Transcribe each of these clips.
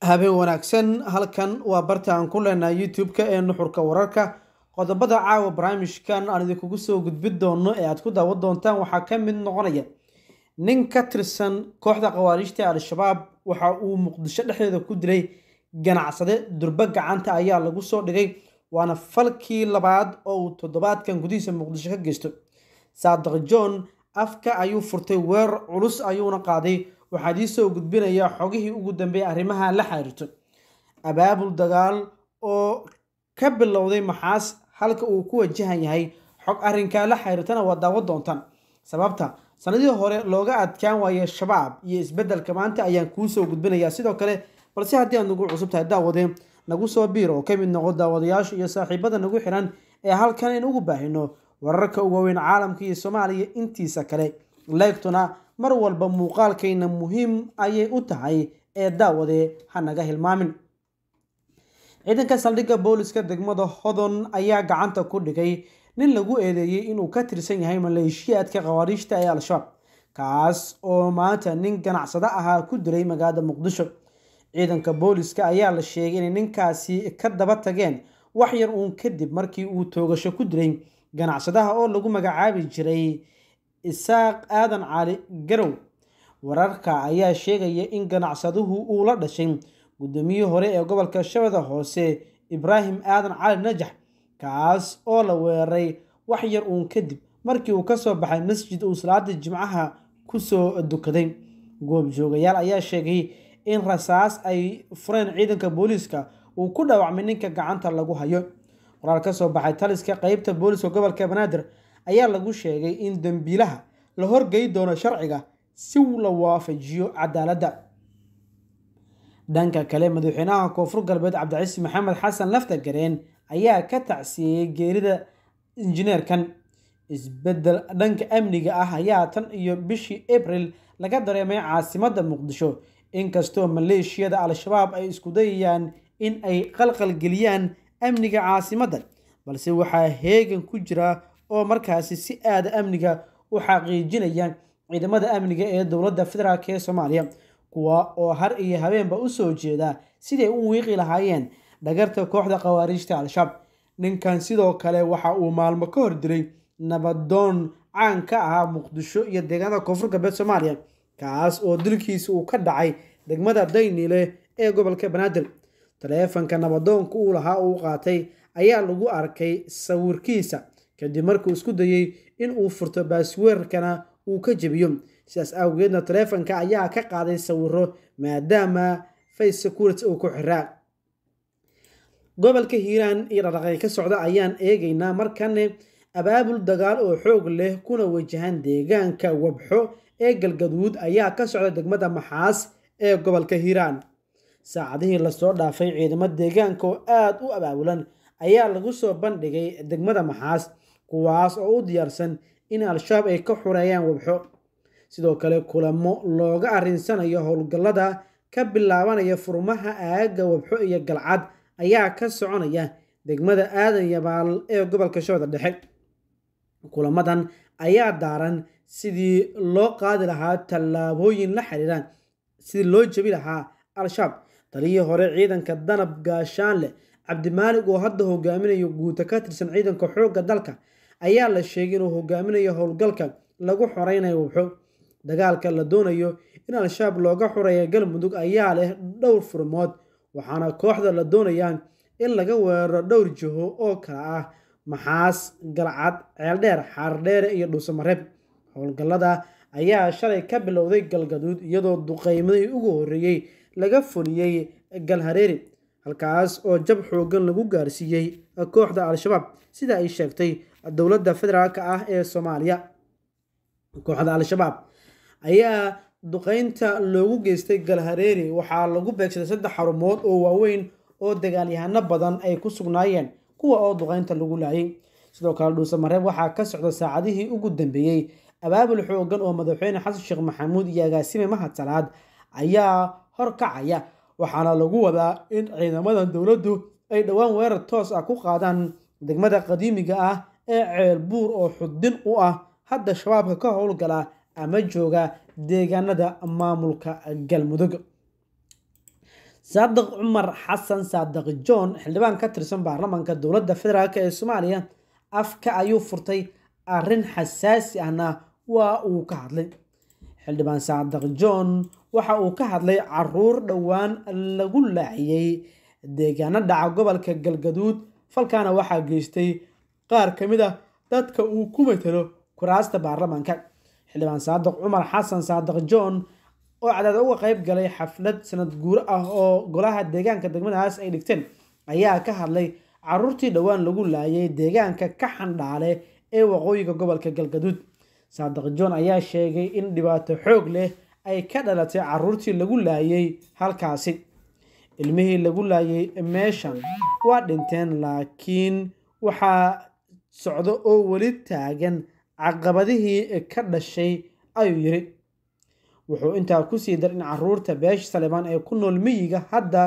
habeen wanaagsan halkan waa barta aan ku leenahay youtube-ka ee nuxurka wararka qodobada caawa barnaamijkan aan idinkugu soo gudbin doono ee aad ku daawo doontaan waxaa ka mid noqonaya nin ka tirsan kooxda khawaariijta al-shabaab waxa uu muqdisho dhexdeeda ku dilay ganacsade durbo gacanta ayaa lagu soo dhigay waana falkii labaad oo uu toddobaadkan gudihiisa muqdisho ka geysto saadiq john afka ayuu furtay weerar culus ayuuna qaaday waxaad ii soo gudbinayaa xogihii ugu dambeeyay arrimaha la xiriirto abaabul dagaal oo ka bilowday maxaas halka uu ku wajahan yahay xog arrinkaa la xiriirtana waa daawo doontaan sababta sanadii hore looga adkaan waaye shabaab iyo isbeddelka maanta ayaan kuu soo gudbinayaa sidoo kale balse haddii aad nagu cusub tahay daawadee nagu soo biir oo ka mid noqo daawadayaasha iyo saaxiibada nagu xiran ee halkan aynu ugu baahino wararka ugu weyn caalamka iyo soomaaliya intiisa kale leegtuna mar walba muuqaalkayna muhiim ayay u tahay ee daawade ha naga hilmaamin ciidanka saldhigga booliska degmada hodon ayaa gacanta ku dhigay nin lagu eedeeyey inuu ka tirsan yahay maleeshiyaadka khawaariijta ee al-shabaab kaas oo maanta nin ganacsado ahaa ku diray magaalada muqdisho ciidanka booliska ayaa la sheegay inay ninkaasi ka daba tageen wax yar uun kadib markii uu toogasho ku diray ganacsadaha oo lagu magacaabi jiray isaaq aadan cali garow wararka ayaa sheegaya in ganacsaduhu uu la dhashay guddoomiyii hore ee gobolka shabeeda hoose ibraahim aadan cali najax kaas oo la weeraray wax yar uun kadib markii uu kasoo baxay masjid uu salaada jimcaha kusoo dukaday goobjoogayaal ayaa sheegay in rasaas ay fureen ciidanka booliiska uu ku dhaawacmay ninka gacanta lagu hayo qoraal ka soo baxay taliska qeybta booliiska gobolka banaadir ayaa lagu sheegay in dembiilaha la horgey doono sharciga si la waafajiyo cadaaladda dhanka kale madaxweynaha koonfur galbeed cabdicisi maxamed xasan gareen ayaa ka tacsiiyey geerida injineerkan isbeddel dhanka amniga ah ayaa tan iyo bishii abril laga dareemay caasimadda muqdisho inkastoo maleeshiyada al-shabaab ay isku dayayaan in ay qalqalgeliyaan amniga caasimadda balse waxaa heegan ku jira oo markaasi si aada amniga u xaqiijinayaan ciidamada amniga ee dowladda federaalk ee soomaaliya kuwa oo har iyo habeenba u soo jeeda siday u wiiqi lahaayeen dhagarta kooxda khawaariijta al-shaab ninkan sidoo kale waxa uu maalmo ka hor diray nabadoon caan ka ahaa muqdisho iyo deegaanada koonfur galbeed soomaaliya kaas oo dilkiisa uu ka dhacay degmada daynile ee gobolka banaadir taleefanka nabadoonka uu lahaa uu qaatay ayaa lagu arkay sawirkiisa kadib markuu isku dayey in uu furto baasweerkana uu ka jebiyo sidaas awgeedna taleefanka ayaa ka qaaday sawiro maadaama face security uu ku xiraa gobolka hiiraan iyo dhaqdhaqaaqi ka socda ayaan eegaynaa markane abaabul dagaal oo xoog leh kuna wajahan deegaanka wabxo ee galgaduud ayaa ka socda degmada maxaas ee gobolka hiiraan saacadihii lasoo dhaafay ciidamo deegaanka oo aada u abaabulan ayaa lagu soo bandhigay degmada maxaas kuwaas oo u diyaarsan in al-shabaab ay ka xureeyaan wabxo sidoo kale kulamo looga arrinsanayo howlgallada ka bilaabanaya furmaha aagga wabxo iyo galcad ayaa ka soconaya degmada aadan yabaal ee gobolka shabeeda dhexe kulamadan ayaa daaran sidii loo qaadi lahaa tallaabooyin la xiriiraan sidii loo jebi lahaa al-shabaab taliyii hore ciidanka danab gaashaan leh cabdimaalig oo hadda hogaaminayo guuta ka tirsan ciidanka xoogga dalka ayaa la sheegay inuu hogaaminayo howlgalka lagu xoreynayo wabxo dagaalka la doonayo in al-shabaab looga xoreeya galmudug ayaa leh dhowr furmood waxaana kooxda la doonayaan in laga weeraro dhowr jiho oo kala ah maxaas galcad ceeldheer xaardheere iyo dhuusamareeb howlgallada ayaa shalay ka bilowday galgaduud iyadoo duqeymadii ugu horreeyey laga fuliyey galhareeri halkaas oo jab xooggan lagu gaarsiiyey kooxda al-shabaab sida ay sheegtay dowladda federaalka ah ee soomaaliya kooxda al-shabaab ayaa duqeynta loogu geystay galhareeri waxaa lagu beegsaday saddex xarumood oo waaweyn oo degaalyahano badan ay ku sugnaayeen kuwa oo duqeynta lagu laayay sidoo kale dhuusamareeb waxaa ka socda saacadihii ugu dambeeyey abaabul xooggan oo madaxweyne xasan sheekh maxamuud iyo agaasime mahad salaad ayaa horkacaya waxaana lagu wadaa in ciidamada dowladdu ay dhowaan weerar toos ah ku qaadaan degmada qadiimiga ah ee ceel buur oo xudbin u ah hadda shabaabka ka howlgala ama jooga deegaanada maamulka galmudug saadiq cumar xasan saadiq john xildhibaan ka tirsan baarlamaanka dowladda federaalk ee soomaaliya afka ayuu furtay arrin xasaasi ahna waa uu ka hadlay xildhibaan saadiq john waxa uu ka hadlay caruur dhowaan lagu laaciyey deegaano dhaca gobolka galgaduud falkaana waxaa geystay qaar ka mid ah dadka uu ku matalo kuraasta baarlamaanka xildhibaan saadiq cumar xasan saadiq john oo cadaada uga qayb galay xaflad sanad guur ah oo golaha deegaanka degmadaas ay dhigteen ayaa ka hadlay caruurtii dhowaan lagu laayay deegaanka ka xandhaale ee waqooyiga gobolka galgaduud saadiq john ayaa sheegay in dhibaato xoog leh ay ka dhalatay caruurtii lagu laayay halkaasi ilmihii lagu laayay meeshan waa dhinteen laakiin waxaa socdo oo weli taagan caqabadihii ka dhashay ayuu yidhi wuxuu intaa ku sii dar in caruurta beesha salemaan ee ku nool miyiga hadda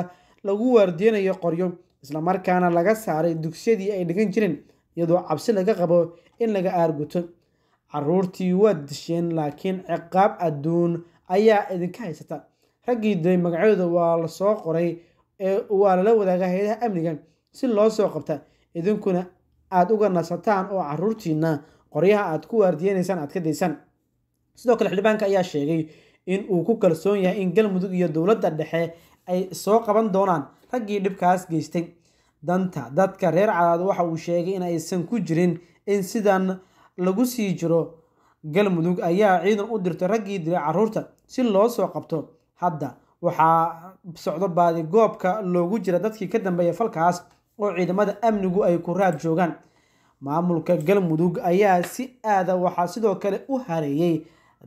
lagu waardiyanayo qoryo islamarkaana laga saaray dugsiyadii ay dhigan jireen iyadoo cabsi laga qabo in laga aarguto caruurtii waa disheen laakiin ciqaab adduun ayaa idinka haysata raggii dilay magacyadooda waa lasoo qoray ee waa lala wadaaga hay-adaha amniga si loo soo qabta idinkuna aada uga nasataan oo caruurtiina qoryaha aad ku waardiyenaysaan aad ka daysaan sidoo kale xildhibaanka ayaa sheegay in uu ku kalsoon yahay in galmudug iyo dowladda dhexe ay soo qaban doonaan raggii dhibkaas geystay danta dadka reer cadaad waxa uu sheegay in aysan ku jirin in sidan lagu sii jiro galmudug ayaa ciidan u dirtay raggii dilay caruurta si loo soo qabto hadda waxaa socdo baadi goobka loogu jira dadkii ka dambeeya falkaas oo ciidamada amnigu ay ku raad joogaan maamulka galmudug ayaa si aada ah waxaa sidoo kale u hareeyey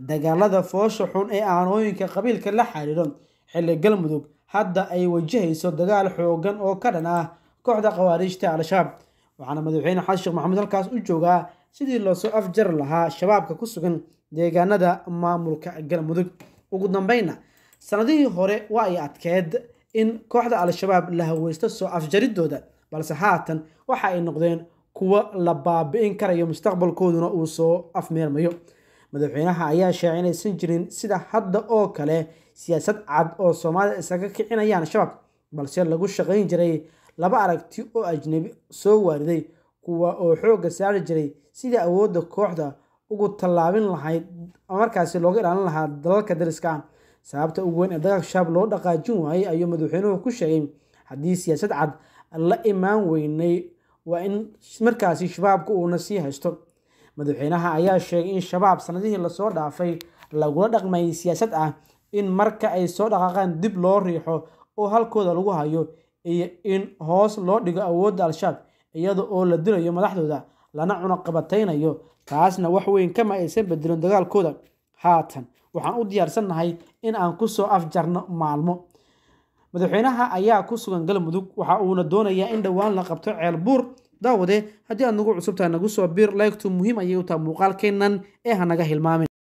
dagaalada foosha xun ee aanooyinka qabiilka la xiriiro xilli galmudug hadda ay wajahayso dagaal xoogan oo ka dhan ah kooxda khawaariijta al-shabaab waxaana madaxweyne xasan sheekh maxamed halkaas u joogaa sidii loosoo afjar lahaa shabaabka ku sugan deegaanada maamulka galmudug ugu dambeynna sanadihii hore waa ay adkeed in kooxda al-shabaab la haweysto soo afjariddooda balse haatan waxa ay noqdeen kuwa la baabi'in karayo mustaqbalkooduna uu soo afmeermayo madaxweynaha ayaa sheegay inaysan jirin sida hadda oo kale siyaasad cad oo soomaaliya isaga kicinayaan shabab balse lagu shaqayn jiray laba aragti oo ajnebi soo waariday kuwa oo xoogga saari jiray sidii awoodda kooxda ugu tallaabin lahayd markaasi looga ilaalin lahaa dalalka dariska ah. sababta ugu weyn ee dagaalka shabaab loo dhaqaajin waayey ayuu madaxweynuhu ku sheegay haddii siyaasad cad la imaan weynay waa in markaasi shabaabka uuna sii haysto madaxweynaha ayaa sheegay in shabaab sanadihii lasoo dhaafay lagula dhaqmayay siyaasad ah in marka ay soo dhaqaaqaan dib loo riixo oo halkooda lagu hayo iyo in hoos loo dhigo awoodda al-shabaab iyada oo la dilayo madaxdooda lana cunaqabataynayo taasna wax weyn kama aysan bedelin dagaalkooda haatan waxaan u diyaarsannahay in aan ku soo afjarno maalmo madaxweynaha ayaa ku sugan galmudug waxa uuna doonayaa in dhowaan la qabto ceel buur daawade haddii aad nagu cusubtahay nagu soo biir laygtu muhiim ayay u taha muuqaalkeennan ee hanaga hilmaamin